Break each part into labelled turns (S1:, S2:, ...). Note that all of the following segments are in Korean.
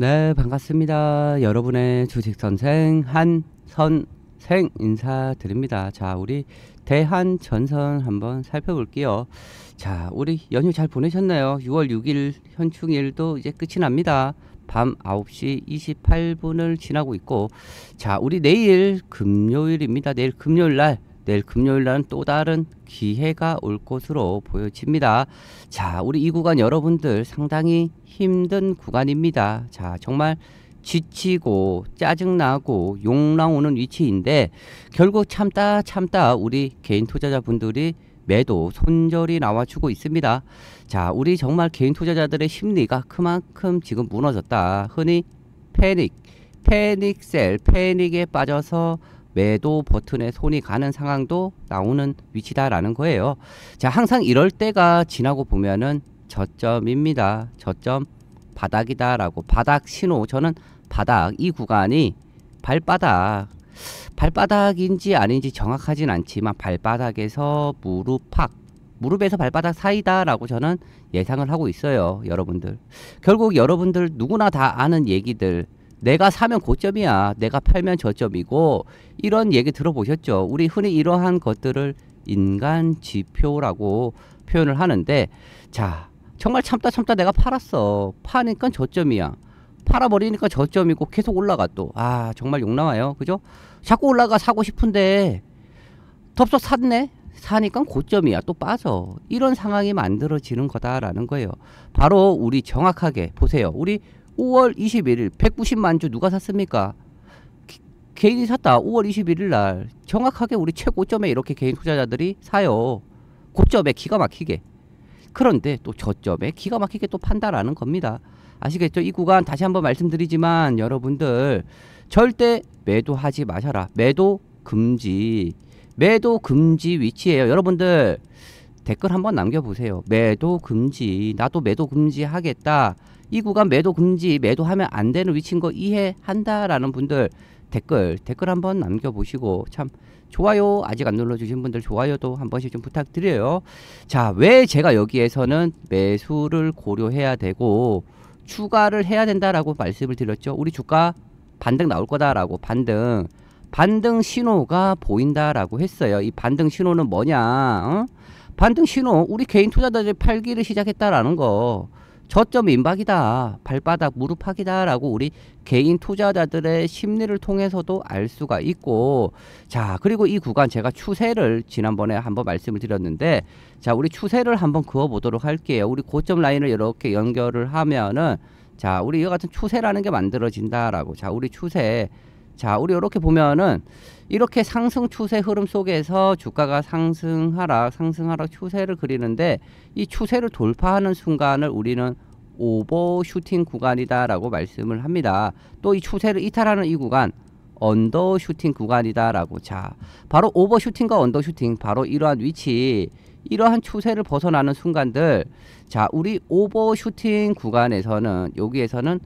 S1: 네, 반갑습니다. 여러분의 주식 선생 한 선생 인사드립니다. 자, 우리 대한 전선 한번 살펴볼게요. 자, 우리 연휴 잘 보내셨나요? 6월 6일 현충일도 이제 끝이 납니다. 밤 9시 28분을 지나고 있고 자, 우리 내일 금요일입니다. 내일 금요일 날 내일 금요일 날은또 다른 기회가 올 것으로 보여집니다. 자, 우리 이 구간 여러분들 상당히 힘든 구간입니다. 자, 정말 지치고 짜증나고 욕 나오는 위치인데 결국 참다 참다 우리 개인 투자자분들이 매도 손절이 나와주고 있습니다. 자, 우리 정말 개인 투자자들의 심리가 그만큼 지금 무너졌다. 흔히 패닉, 패닉셀, 패닉에 빠져서 매도 버튼에 손이 가는 상황도 나오는 위치다라는 거예요. 자, 항상 이럴 때가 지나고 보면은 저점입니다. 저점 바닥이다라고 바닥 신호 저는 바닥 이 구간이 발바닥 발바닥인지 아닌지 정확하진 않지만 발바닥에서 무릎 팍 무릎에서 발바닥 사이다라고 저는 예상을 하고 있어요 여러분들 결국 여러분들 누구나 다 아는 얘기들 내가 사면 고점이야. 내가 팔면 저점이고 이런 얘기 들어보셨죠? 우리 흔히 이러한 것들을 인간 지표라고 표현을 하는데 자 정말 참다 참다 내가 팔았어. 파니까 저점이야. 팔아버리니까 저점이고 계속 올라가 또. 아 정말 욕 나와요. 그죠? 자꾸 올라가 사고 싶은데 덥석 샀네. 사니까 고점이야 또 빠져 이런 상황이 만들어지는 거다라는 거예요 바로 우리 정확하게 보세요 우리 5월 21일 190만 주 누가 샀습니까? 개인이 샀다. 5월 21일 날 정확하게 우리 최고점에 이렇게 개인 투자자들이 사요. 고점에 기가 막히게. 그런데 또 저점에 기가 막히게 또 판다라는 겁니다. 아시겠죠? 이 구간 다시 한번 말씀드리지만 여러분들 절대 매도하지 마셔라. 매도 금지. 매도 금지 위치예요. 여러분들 댓글 한번 남겨보세요. 매도 금지. 나도 매도 금지 하겠다. 이 구간 매도 금지, 매도하면 안 되는 위치인 거 이해한다라는 분들 댓글, 댓글 한번 남겨보시고 참 좋아요 아직 안 눌러주신 분들 좋아요도 한 번씩 좀 부탁드려요. 자, 왜 제가 여기에서는 매수를 고려해야 되고 추가를 해야 된다라고 말씀을 드렸죠. 우리 주가 반등 나올 거다라고 반등 반등 신호가 보인다라고 했어요. 이 반등 신호는 뭐냐? 어? 반등 신호 우리 개인 투자자들이 팔기를 시작했다라는 거. 저점 임박이다 발바닥 무릎팍이다 라고 우리 개인 투자자들의 심리를 통해서도 알 수가 있고 자 그리고 이 구간 제가 추세를 지난번에 한번 말씀을 드렸는데 자 우리 추세를 한번 그어보도록 할게요 우리 고점 라인을 이렇게 연결을 하면은 자 우리 이와 같은 추세라는 게 만들어진다라고 자 우리 추세 자, 우리 이렇게 보면은 이렇게 상승 추세 흐름 속에서 주가가 상승 하락, 상승 하락 추세를 그리는데 이 추세를 돌파하는 순간을 우리는 오버 슈팅 구간이다라고 말씀을 합니다. 또 이 추세를 이탈하는 이 구간 언더 슈팅 구간이다라고 자 바로 오버 슈팅과 언더 슈팅 바로 이러한 위치 이러한 추세를 벗어나는 순간들 자 우리 오버 슈팅 구간에서는 여기에서는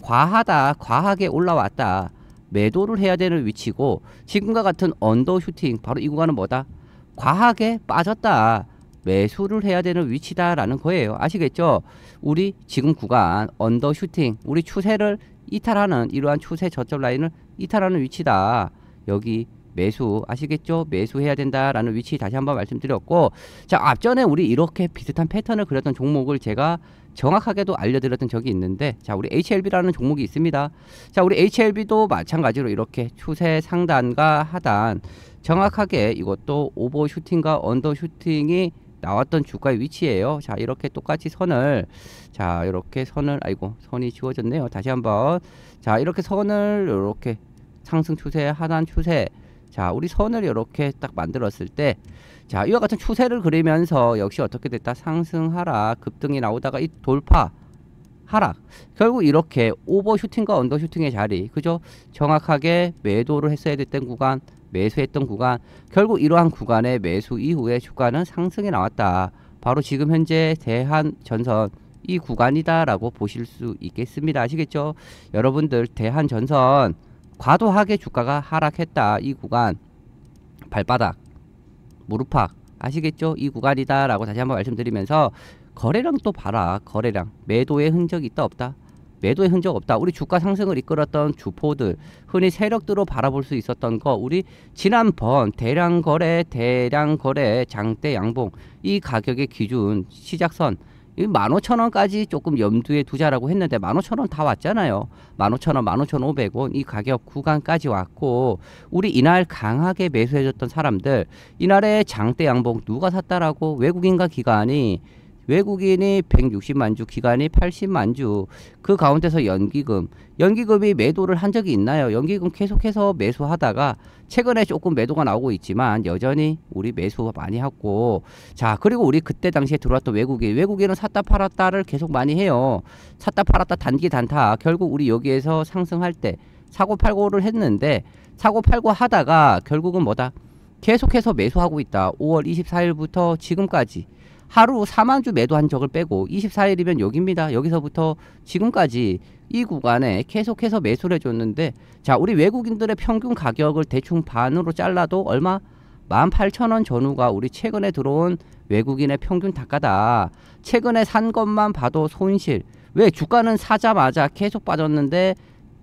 S1: 과하다 과하게 올라왔다 매도를 해야 되는 위치고 지금과 같은 언더 슈팅 바로 이 구간은 뭐다? 과하게 빠졌다. 매수를 해야 되는 위치다라는 거예요. 아시겠죠? 우리 지금 구간 언더 슈팅 우리 추세를 이탈하는 이러한 추세 저점 라인을 이탈하는 위치다. 여기 매수 아시겠죠? 매수해야 된다라는 위치 다시 한번 말씀드렸고 자 앞전에 우리 이렇게 비슷한 패턴을 그렸던 종목을 제가 정확하게도 알려드렸던 적이 있는데 자 우리 HLB라는 종목이 있습니다. 자 우리 HLB도 마찬가지로 이렇게 추세 상단과 하단 정확하게 이것도 오버슈팅과 언더슈팅이 나왔던 주가의 위치예요. 자 이렇게 똑같이 선을 자 이렇게 선을 아이고 선이 지워졌네요. 다시 한번 자 이렇게 선을 이렇게 상승 추세 하단 추세 자 우리 선을 이렇게 딱 만들었을 때 자 이와 같은 추세를 그리면서 역시 어떻게 됐다 상승 하락 급등이 나오다가 이 돌파 하락 결국 이렇게 오버슈팅과 언더슈팅의 자리 그죠 정확하게 매도를 했어야 됐던 구간 매수했던 구간 결국 이러한 구간의 매수 이후에 주가는 상승이 나왔다 바로 지금 현재 대한전선 이 구간이다 라고 보실 수 있겠습니다 아시겠죠 여러분들 대한전선 과도하게 주가가 하락했다. 이 구간 발바닥, 무릎팍 아시겠죠? 이 구간이다 라고 다시 한번 말씀드리면서 거래량 또 봐라. 거래량 매도의 흔적이 있다 없다. 매도의 흔적 없다. 우리 주가 상승을 이끌었던 주포들, 흔히 세력들로 바라볼 수 있었던 거, 우리 지난번 대량 거래, 대량 거래, 장대 양봉, 이 가격의 기준, 시작선, 만 오천 원까지 조금 염두에 두자라고 했는데 만 오천 원다 왔잖아요. 만 오천 원, 만 오천 오백 원이 가격 구간까지 왔고 우리 이날 강하게 매수해줬던 사람들 이날의 장대 양봉 누가 샀다라고 외국인과 기관이 외국인이 160만 주, 기간이 80만 주. 그 가운데서 연기금, 연기금이 매도를 한 적이 있나요? 연기금 계속해서 매수하다가 최근에 조금 매도가 나오고 있지만 여전히 우리 매수 많이 하고 자 그리고 우리 그때 당시에 들어왔던 외국인 외국인은 샀다 팔았다를 계속 많이 해요. 샀다 팔았다 단기 단타 결국 우리 여기에서 상승할 때 사고 팔고를 했는데 사고 팔고 하다가 결국은 뭐다 계속해서 매수하고 있다. 5월 24일부터 지금까지 하루 4만 주 매도한 적을 빼고 24일이면 여기입니다. 여기서부터 지금까지 이 구간에 계속해서 매수를 해줬는데 자 우리 외국인들의 평균 가격을 대충 반으로 잘라도 얼마? 18,000원 전후가 우리 최근에 들어온 외국인의 평균 단가다. 최근에 산 것만 봐도 손실. 왜 주가는 사자마자 계속 빠졌는데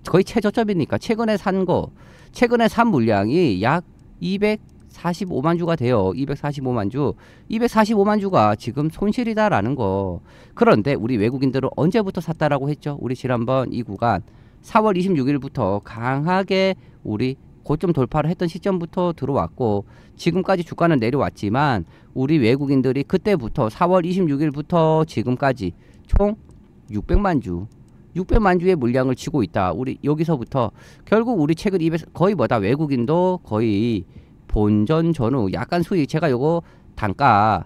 S1: 거의 최저점이니까 최근에 산 거, 최근에 산 물량이 약 200. 45만 주가 돼요. 245만 주. 245만 주가 지금 손실이다라는 거. 그런데 우리 외국인들은 언제부터 샀다라고 했죠? 우리 지난번 이 구간 4월 26일부터 강하게 우리 고점 돌파를 했던 시점부터 들어왔고 지금까지 주가는 내려왔지만 우리 외국인들이 그때부터 4월 26일부터 지금까지 총 600만 주 600만 주의 물량을 치고 있다. 우리 여기서부터 결국 우리 최근 200 거의 뭐다 외국인도 거의 본전 전후 약간 수익 제가 요거 단가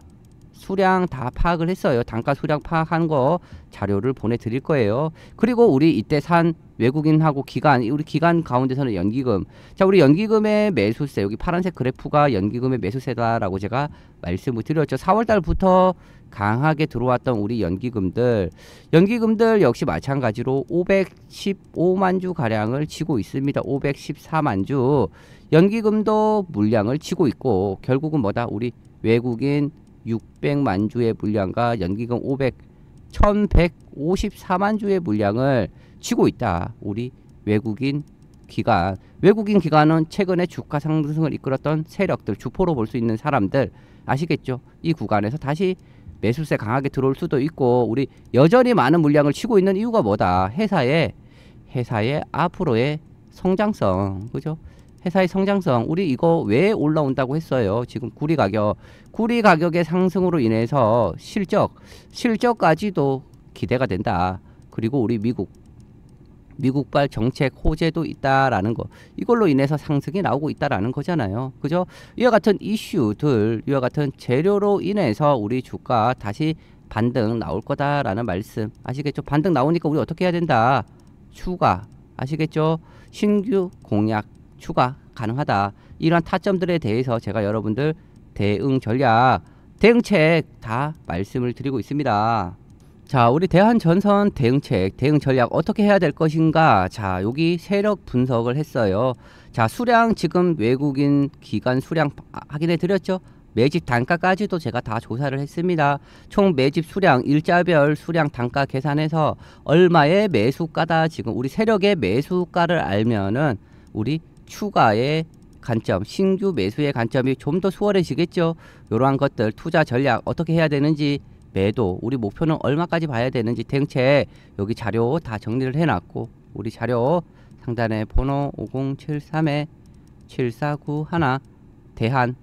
S1: 수량 다 파악을 했어요. 단가 수량 파악한 거 자료를 보내드릴 거예요. 그리고 우리 이때 산 외국인하고 기간, 우리 기간 가운데서는 연기금. 자, 우리 연기금의 매수세, 여기 파란색 그래프가 연기금의 매수세다라고 제가 말씀을 드렸죠. 4월달부터 강하게 들어왔던 우리 연기금들 연기금들 역시 마찬가지로 515만 주 가량을 치고 있습니다. 514만 주 연기금도 물량을 치고 있고 결국은 뭐다 우리 외국인 600만 주의 물량과 연기금 500 1154만 주의 물량을 치고 있다. 우리 외국인 기관 외국인 기관은 최근에 주가 상승을 이끌었던 세력들 주포로 볼 수 있는 사람들 아시겠죠? 이 구간에서 다시 매수세 강하게 들어올 수도 있고 우리 여전히 많은 물량을 치고 있는 이유가 뭐다 회사의 회사의 앞으로의 성장성 그죠 회사의 성장성 우리 이거 왜 올라온다고 했어요 지금 구리 가격 구리 가격의 상승으로 인해서 실적 실적까지도 기대가 된다 그리고 우리 미국 미국발 정책 호재도 있다라는 거 이걸로 인해서 상승이 나오고 있다라는 거잖아요 그죠 이와 같은 이슈들 이와 같은 재료로 인해서 우리 주가 다시 반등 나올 거다라는 말씀 아시겠죠 반등 나오니까 우리 어떻게 해야 된다 추가 아시겠죠 신규 공약 추가 가능하다 이러한 타점들에 대해서 제가 여러분들 대응 전략 대응책 다 말씀을 드리고 있습니다 자, 우리 대한전선 대응책, 대응전략 어떻게 해야 될 것인가? 자, 여기 세력 분석을 했어요. 자, 수량 지금 외국인 기관 수량 아, 확인해 드렸죠? 매집 단가까지도 제가 다 조사를 했습니다. 총 매집 수량, 일자별 수량 단가 계산해서 얼마의 매수가다 지금 우리 세력의 매수가를 알면은 우리 추가의 관점, 신규 매수의 관점이 좀 더 수월해지겠죠. 이러한 것들 투자 전략 어떻게 해야 되는지 매도 우리 목표는 얼마까지 봐야 되는지 대응체 여기 자료 다 정리를 해놨고 우리 자료 상단에 번호 5073에 7491 대한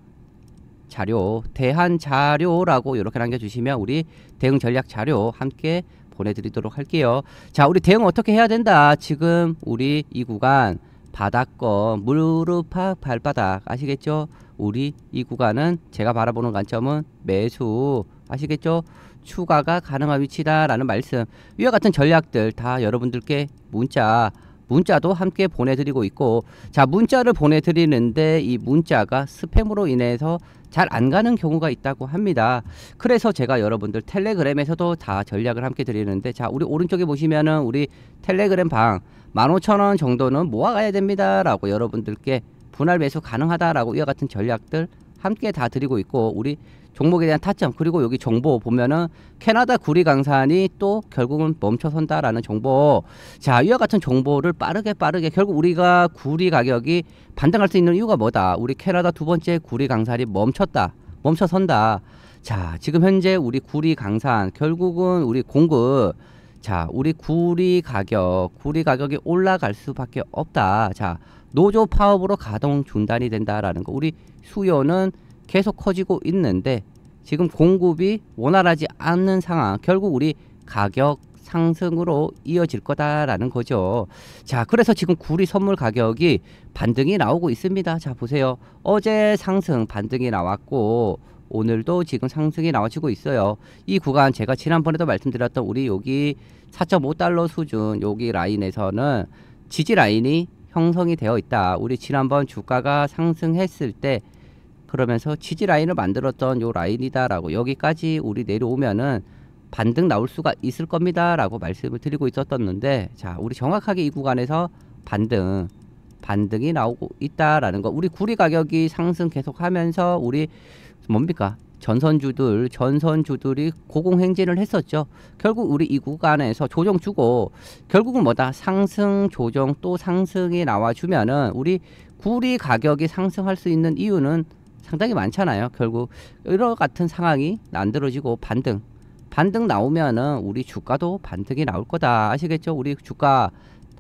S1: 자료 대한 자료라고 이렇게 남겨주시면 우리 대응 전략 자료 함께 보내드리도록 할게요 자 우리 대응 어떻게 해야 된다 지금 우리 이 구간 바닥권 무릎팍 발바닥 아시겠죠 우리 이 구간은 제가 바라보는 관점은 매수 아시겠죠? 추가가 가능한 위치다라는 말씀. 위와 같은 전략들 다 여러분들께 문자 문자도 함께 보내드리고 있고 자 문자를 보내드리는데 이 문자가 스팸으로 인해서 잘 안 가는 경우가 있다고 합니다 그래서 제가 여러분들 텔레그램에서도 다 전략을 함께 드리는데 자 우리 오른쪽에 보시면은 우리 텔레그램 방 15,000원 정도는 모아가야 됩니다 라고 여러분들께 분할 매수 가능하다라고 이와 같은 전략들 함께 다 드리고 있고 우리 종목에 대한 타점 그리고 여기 정보 보면은 캐나다 구리 강산이 또 결국은 멈춰선다라는 정보 자 이와 같은 정보를 빠르게 빠르게 결국 우리가 구리 가격이 반등할 수 있는 이유가 뭐다 우리 캐나다 두 번째 구리 강산이 멈췄다 멈춰선다 자 지금 현재 우리 구리 강산 결국은 우리 공급 자 우리 구리 가격 구리 가격이 올라갈 수밖에 없다 자 노조 파업으로 가동 중단이 된다라는 거 우리 수요는 계속 커지고 있는데 지금 공급이 원활하지 않는 상황 결국 우리 가격 상승으로 이어질 거다라는 거죠. 자, 그래서 지금 구리 선물 가격이 반등이 나오고 있습니다. 자, 보세요. 어제 상승 반등이 나왔고 오늘도 지금 상승이 나와지고 있어요. 이 구간 제가 지난번에도 말씀드렸던 우리 여기 4.5달러 수준 여기 라인에서는 지지 라인이 형성이 되어 있다. 우리 지난번 주가가 상승했을 때 그러면서 지지 라인을 만들었던 요 라인이다라고 여기까지 우리 내려오면은 반등 나올 수가 있을 겁니다라고 말씀을 드리고 있었었는데 자 우리 정확하게 이 구간에서 반등 반등이 나오고 있다라는 거 우리 구리 가격이 상승 계속하면서 우리 뭡니까 전선주들 전선주들이 고공행진을 했었죠 결국 우리 이 구간에서 조정 주고 결국은 뭐다 상승 조정 또 상승이 나와주면은 우리 구리 가격이 상승할 수 있는 이유는 상당히 많잖아요. 결국 이런 같은 상황이 만들어지고 반등 반등 나오면은 우리 주가도 반등이 나올 거다 아시겠죠? 우리 주가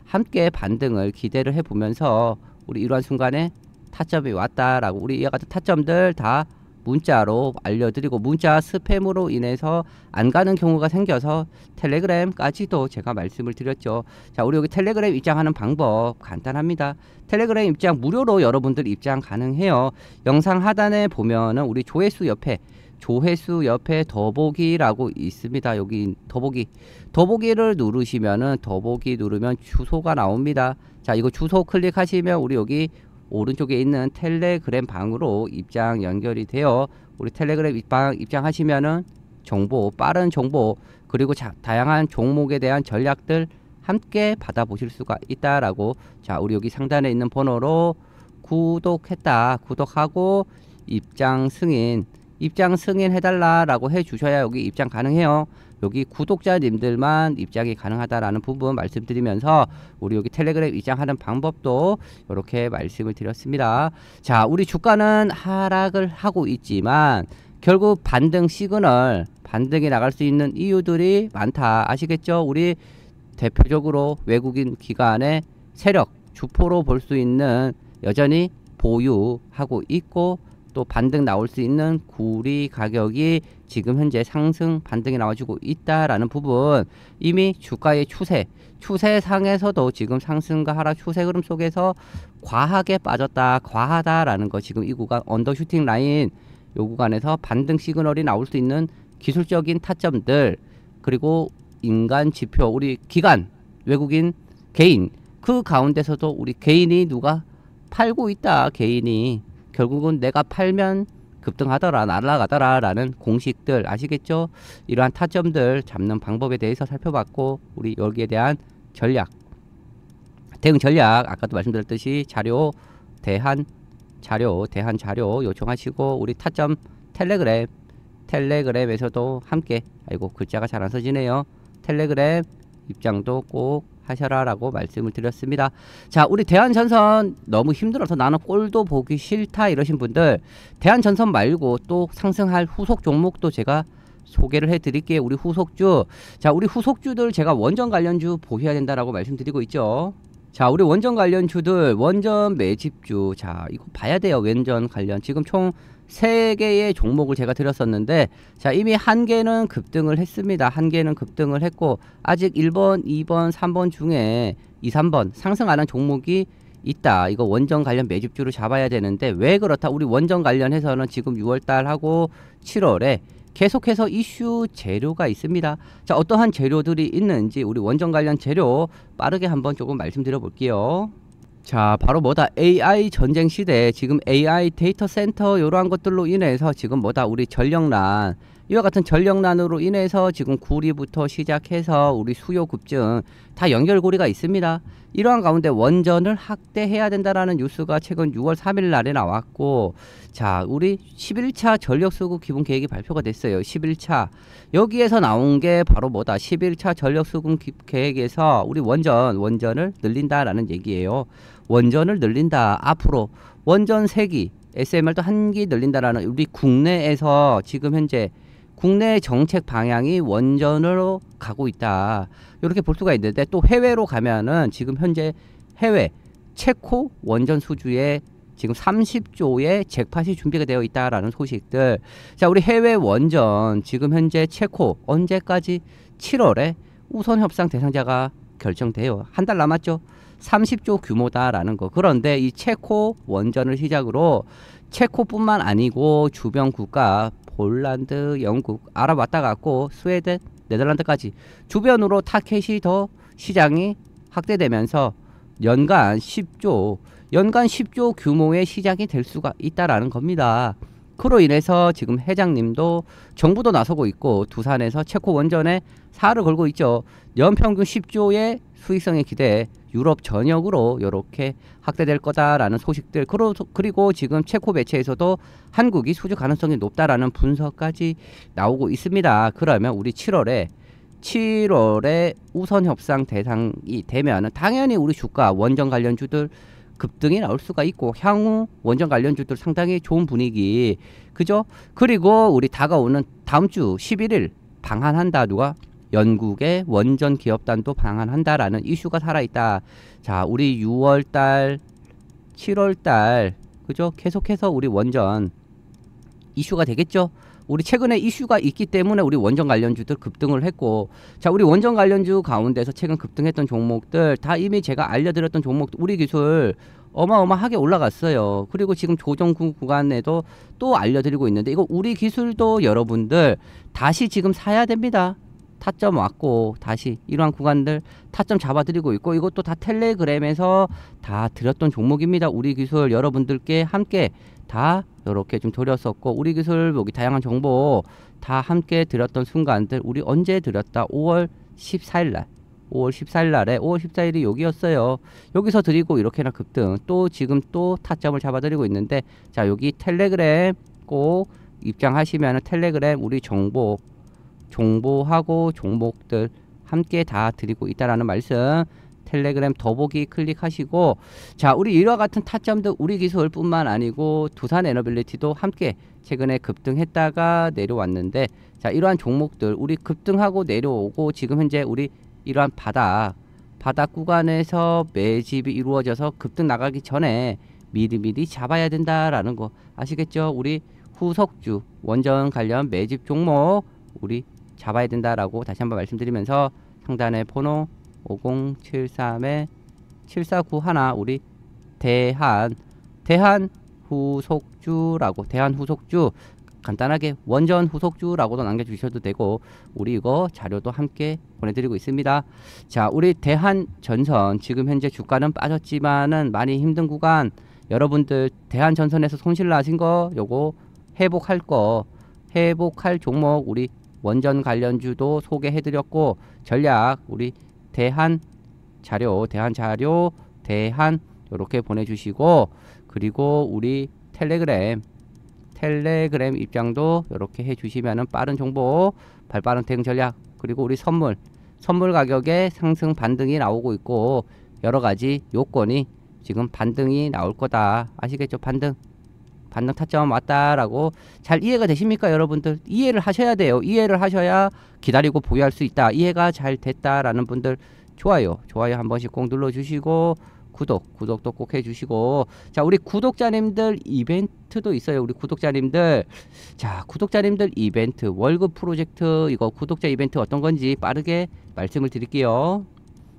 S1: 함께 반등을 기대를 해보면서 우리 이러한 순간에 타점이 왔다라고 우리 이와 같은 타점들 다 문자로 알려드리고 문자 스팸으로 인해서 안 가는 경우가 생겨서 텔레그램까지도 제가 말씀을 드렸죠. 자, 우리 여기 텔레그램 입장하는 방법 간단합니다. 텔레그램 입장 무료로 여러분들 입장 가능해요. 영상 하단에 보면은 우리 조회수 옆에 조회수 옆에 더보기라고 있습니다. 여기 더보기. 더보기를 누르시면은 더보기 누르면 주소가 나옵니다. 자, 이거 주소 클릭하시면 우리 여기 오른쪽에 있는 텔레그램 방으로 입장 연결이 되어 우리 텔레그램 입장, 입장하시면은 정보, 빠른 정보, 그리고 자, 다양한 종목에 대한 전략들 함께 받아보실 수가 있다라고 자, 우리 여기 상단에 있는 번호로 구독했다, 구독하고 입장 승인, 입장 승인 해달라라고 해주셔야 여기 입장 가능해요. 여기 구독자님들만 입장이 가능하다라는 부분 말씀드리면서 우리 여기 텔레그램 입장하는 방법도 이렇게 말씀을 드렸습니다. 자, 우리 주가는 하락을 하고 있지만 결국 반등 시그널 반등이 나갈 수 있는 이유들이 많다. 아시겠죠? 우리 대표적으로 외국인 기관의 세력 주포로 볼 수 있는 여전히 보유하고 있고 또 반등 나올 수 있는 구리 가격이 지금 현재 상승 반등이 나와주고 있다라는 부분 이미 주가의 추세 추세상에서도 지금 상승과 하락 추세 흐름 속에서 과하게 빠졌다 과하다라는 거 지금 이 구간 언더슈팅 라인 요 구간에서 반등 시그널이 나올 수 있는 기술적인 타점들 그리고 인간 지표 우리 기관 외국인 개인 그 가운데서도 우리 개인이 누가 팔고 있다 개인이 결국은 내가 팔면 급등하더라 날아가더라 라는 공식들 아시겠죠? 이러한 타점들 잡는 방법에 대해서 살펴봤고 우리 여기에 대한 전략 대응 전략 아까도 말씀드렸듯이 자료 대한 자료 대한 자료 요청하시고 우리 타점 텔레그램 텔레그램에서도 함께 아이고 글자가 잘 안 써지네요 텔레그램 입장도 꼭 하셔라라고 말씀을 드렸습니다. 자, 우리 대한전선 너무 힘들어서 나는 꼴도 보기 싫다 이러신 분들 대한전선 말고 또 상승할 후속 종목도 제가 소개를 해드릴게요. 우리 후속주. 자, 우리 후속주들 제가 원전 관련주 보셔야 된다라고 말씀드리고 있죠. 자, 우리 원전 관련주들 원전 매집주. 자, 이거 봐야 돼요. 원전 관련. 지금 총 세개의 종목을 제가 드렸었는데 자 이미 한 개는 급등을 했습니다. 한 개는 급등을 했고 아직 1번, 2번, 3번 중에 2, 3번 상승 안한 종목이 있다. 이거 원정 관련 매집주로 잡아야 되는데 왜 그렇다? 우리 원정 관련해서는 지금 6월달하고 7월에 계속해서 이슈 재료가 있습니다. 자 어떠한 재료들이 있는지 우리 원정 관련 재료 빠르게 한번 조금 말씀드려 볼게요. 자 바로 뭐다 AI 전쟁 시대 지금 AI 데이터 센터 이러한 것들로 인해서 지금 뭐다 우리 전력난 이와 같은 전력난으로 인해서 지금 구리부터 시작해서 우리 수요급증 다 연결고리가 있습니다. 이러한 가운데 원전을 확대해야 된다라는 뉴스가 최근 6월 3일 날에 나왔고 자 우리 11차 전력수급 기본 계획이 발표가 됐어요. 11차 여기에서 나온 게 바로 뭐다 11차 전력수급 계획에서 우리 원전 원전을 늘린다라는 얘기예요. 원전을 늘린다. 앞으로 원전 세기 SMR도 한 기 늘린다라는 우리 국내에서 지금 현재 국내 정책 방향이 원전으로 가고 있다. 이렇게 볼 수가 있는데 또 해외로 가면은 지금 현재 해외 체코 원전 수주에 지금 30조의 잭팟이 준비가 되어 있다라는 소식들. 자, 우리 해외 원전 지금 현재 체코 언제까지 7월에 우선 협상 대상자가 결정돼요. 한 달 남았죠. 30조 규모다라는 거. 그런데 이 체코 원전을 시작으로 체코뿐만 아니고 주변 국가 폴란드, 영국, 아랍 왔다 갔고 스웨덴, 네덜란드까지 주변으로 타켓이 더 시장이 확대되면서 연간 10조, 연간 10조 규모의 시장이 될 수가 있다라는 겁니다. 그로 인해서 지금 회장님도 정부도 나서고 있고 두산에서 체코 원전에 사활을 걸고 있죠. 연평균 10조의 수익성에 기대 유럽 전역으로 이렇게 확대될 거다라는 소식들 그리고 지금 체코 매체에서도 한국이 수주 가능성이 높다라는 분석까지 나오고 있습니다. 그러면 우리 7월에 7월에 우선 협상 대상이 되면 당연히 우리 주가 원전 관련주들 급등이 나올 수가 있고 향후 원전 관련주들 상당히 좋은 분위기 그죠? 그리고 우리 다가오는 다음 주 11일 방한한다 누가 영국의 원전 기업단도 방한한다라는 이슈가 살아있다. 자 우리 6월달 7월달 그죠? 계속해서 우리 원전 이슈가 되겠죠? 우리 최근에 이슈가 있기 때문에 우리 원전 관련주들 급등을 했고 자 우리 원전 관련주 가운데서 최근 급등했던 종목들 다 이미 제가 알려드렸던 종목들 우리 기술 어마어마하게 올라갔어요. 그리고 지금 조정 구간에도 또 알려드리고 있는데 이거 우리 기술도 여러분들 다시 지금 사야 됩니다. 타점 왔고 다시 이러한 구간들 타점 잡아드리고 있고 이것도 다 텔레그램에서 다 드렸던 종목입니다. 우리 기술 여러분들께 함께 다 이렇게 좀 드렸었고 우리 기술 여기 다양한 정보 다 함께 드렸던 순간들 우리 언제 드렸다 5월 14일 날 5월 14일 날에 5월 14일이 여기였어요. 여기서 드리고 이렇게나 급등 또 지금 또 타점을 잡아드리고 있는데 자 여기 텔레그램 꼭 입장하시면 텔레그램 우리 정보 정보하고 종목들 함께 다 드리고 있다라는 말씀 텔레그램 더보기 클릭하시고 자 우리 이와 같은 타점도 우리 기술뿐만 아니고 두산 에너빌리티도 함께 최근에 급등했다가 내려왔는데 자 이러한 종목들 우리 급등하고 내려오고 지금 현재 우리 이러한 바다바다 구간에서 매집이 이루어져서 급등 나가기 전에 미리미리 잡아야 된다라는 거 아시겠죠? 우리 후속주 원전 관련 매집 종목 우리 잡아야 된다라고 다시 한번 말씀드리면서 상단의 번호 5073에 7491 우리 대한 대한 후속주라고 대한 후속주 간단하게 원전 후속주라고도 남겨주셔도 되고 우리 이거 자료도 함께 보내드리고 있습니다. 자 우리 대한전선 지금 현재 주가는 빠졌지만은 많이 힘든 구간 여러분들 대한전선에서 손실 나신 거 요거 회복할 거 회복할 종목 우리 원전 관련주도 소개해드렸고 전략 우리 대한 자료, 대한 자료, 대한 이렇게 보내주시고 그리고 우리 텔레그램 텔레그램 입장도 이렇게 해주시면 빠른 정보, 발빠른 대응 전략 그리고 우리 선물 선물 가격에 상승 반등이 나오고 있고 여러 가지 요건이 지금 반등이 나올 거다 아시겠죠 반등 반등 타점 왔다라고 잘 이해가 되십니까 여러분들 이해를 하셔야 돼요 이해를 하셔야 기다리고 보유할 수 있다 이해가 잘 됐다라는 분들 좋아요 좋아요 한 번씩 꼭 눌러주시고 구독 구독도 꼭 해주시고 자 우리 구독자님들 이벤트도 있어요 우리 구독자님들 자 구독자님들 이벤트 월급 프로젝트 이거 구독자 이벤트 어떤 건지 빠르게 말씀을 드릴게요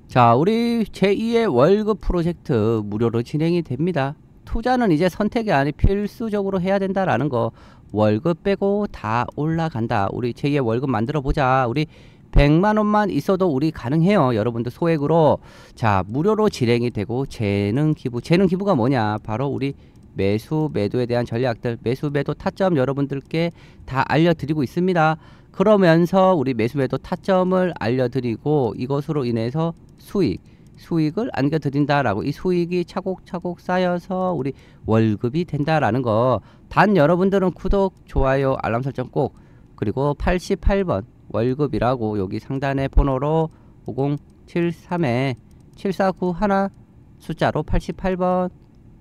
S1: 자 우리 제2의 월급 프로젝트 무료로 진행이 됩니다 투자는 이제 선택이 아니 필수적으로 해야 된다라는 거. 월급 빼고 다 올라간다. 우리 제2의 월급 만들어 보자. 우리 100만 원만 있어도 우리 가능해요. 여러분들 소액으로 자, 무료로 진행이 되고 재능 기부. 재능 기부가 뭐냐? 바로 우리 매수 매도에 대한 전략들 매수 매도 타점 여러분들께 다 알려드리고 있습니다 그러면서 우리 매수 매도 타점을 알려드리고 이것으로 인해서 수익 수익을 안겨드린다라고 이 수익이 차곡차곡 쌓여서 우리 월급이 된다라는 거 단 여러분들은 구독, 좋아요, 알람 설정 꼭 그리고 88번 월급이라고 여기 상단에 번호로 5073에 7 4 9 하나 숫자로 88번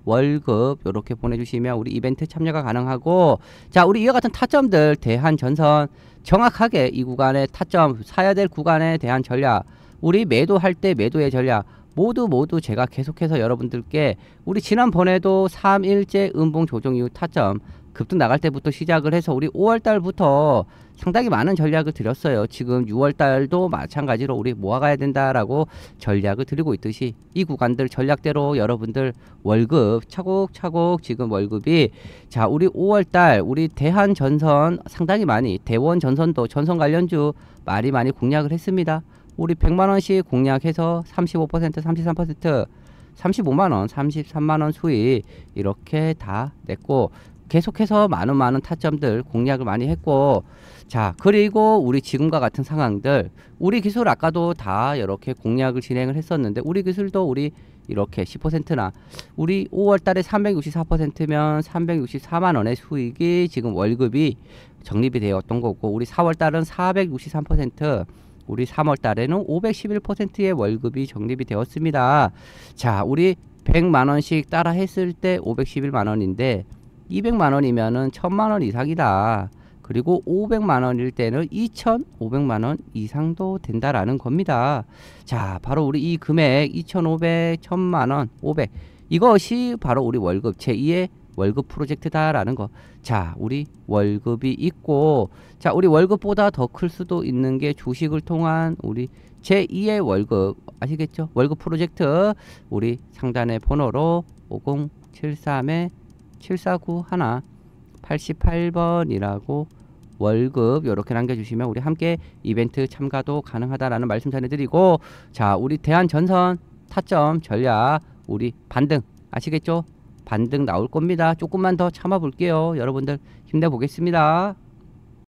S1: 월급 이렇게 보내주시면 우리 이벤트 참여가 가능하고 자 우리 이와 같은 타점들 대한 전선 정확하게 이구간에 타점 사야 될 구간에 대한 전략 우리 매도할 때 매도의 전략 모두 모두 제가 계속해서 여러분들께 우리 지난번에도 3일째 음봉 조정 이후 타점 급등 나갈 때부터 시작을 해서 우리 5월달부터 상당히 많은 전략을 드렸어요. 지금 6월달도 마찬가지로 우리 모아가야 된다라고 전략을 드리고 있듯이 이 구간들 전략대로 여러분들 월급 차곡차곡 지금 월급이 자 우리 5월달 우리 대한전선 상당히 많이 대원전선도 전선 관련주 많이 많이 공략을 했습니다. 우리 100만원씩 공략해서 35% 33% 35만원 33만원 수익 이렇게 다 냈고 계속해서 많은 많은 타점들 공략을 많이 했고 자 그리고 우리 지금과 같은 상황들 우리 기술 아까도 다 이렇게 공략을 진행을 했었는데 우리 기술도 우리 이렇게 10%나 우리 5월 달에 364%면 364만 원의 수익이 지금 월급이 적립이 되었던 거고 우리 4월 달은 463% 우리 3월 달에는 511%의 월급이 적립이 되었습니다. 자, 우리 100만 원씩 따라 했을 때 511만 원인데 200만 원이면은 1000만 원 이상이다. 그리고 500만 원일 때는 2,500만 원 이상도 된다라는 겁니다. 자, 바로 우리 이 금액 2,500, 1,000만 원, 500 이것이 바로 우리 월급 제2의 월급 프로젝트다라는 거. 자, 우리 월급이 있고, 자, 우리 월급보다 더 클 수도 있는 게 주식을 통한 우리 제2의 월급 아시겠죠? 월급 프로젝트 우리 상단의 번호로 5073에 749 1 88번이라고 월급 이렇게 남겨주시면 우리 함께 이벤트 참가도 가능하다라는 말씀 전해드리고 자 우리 대한전선 타점 전략 우리 반등 아시겠죠? 반등 나올 겁니다. 조금만 더 참아볼게요. 여러분들 힘내보겠습니다.